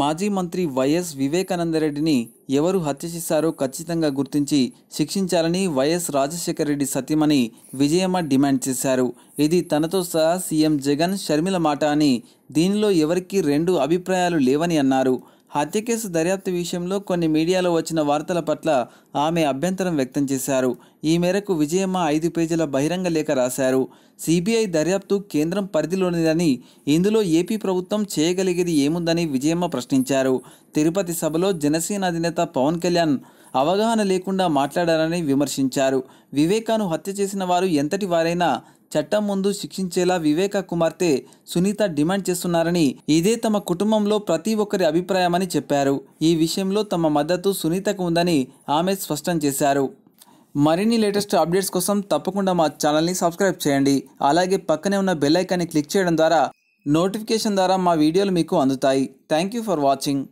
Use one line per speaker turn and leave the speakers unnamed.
మాజీ మంత్రి వైఎస్ వివేకానందరెడ్డిని ఎవరు హత్య చేశారో ఖచ్చితంగా గుర్తించి శిక్షించాలని వైఎస్ రాజశేఖర రెడ్డి సత్యమని విజయమ్మ డిమాండ్ చేశారు ఇది తనతో సహా సీఎం జగన్ షర్మిల మాట అని దీనిలో ఎవరికీ రెండు అభిప్రాయాలు లేవని అన్నారు హత్య కేసు దర్యాప్తు విషయంలో కొన్ని మీడియాలో వచ్చిన వార్తల పట్ల ఆమె అభ్యంతరం వ్యక్తం చేశారు ఈ మేరకు విజయమ్మ ఐదు పేజీల బహిరంగ లేఖ రాశారు సిబిఐ దర్యాప్తు కేంద్రం పరిధిలోనిదని ఇందులో ఏపీ ప్రభుత్వం చేయగలిగేది ఏముందని విజయమ్మ ప్రశ్నించారు తిరుపతి సభలో జనసేన అధినేత పవన్ కళ్యాణ్ అవగాహన లేకుండా మాట్లాడారని విమర్శించారు వివేకాను హత్య చేసిన వారు ఎంతటి వారైనా చట్టం ముందు శిక్షించేలా వివేక కుమార్తె సునీత డిమాండ్ చేస్తున్నారని ఇదే తమ కుటుంబంలో ప్రతి ఒక్కరి అభిప్రాయమని చెప్పారు ఈ విషయంలో తమ మద్దతు సునీతకు ఉందని ఆమె స్పష్టం చేశారు మరిన్ని లేటెస్ట్ అప్డేట్స్ కోసం తప్పకుండా మా ఛానల్ని సబ్స్క్రైబ్ చేయండి అలాగే పక్కనే ఉన్న బెల్ ఐకాన్ని క్లిక్ చేయడం ద్వారా నోటిఫికేషన్ ద్వారా మా వీడియోలు మీకు అందుతాయి థ్యాంక్ యూ ఫర్ వాచింగ్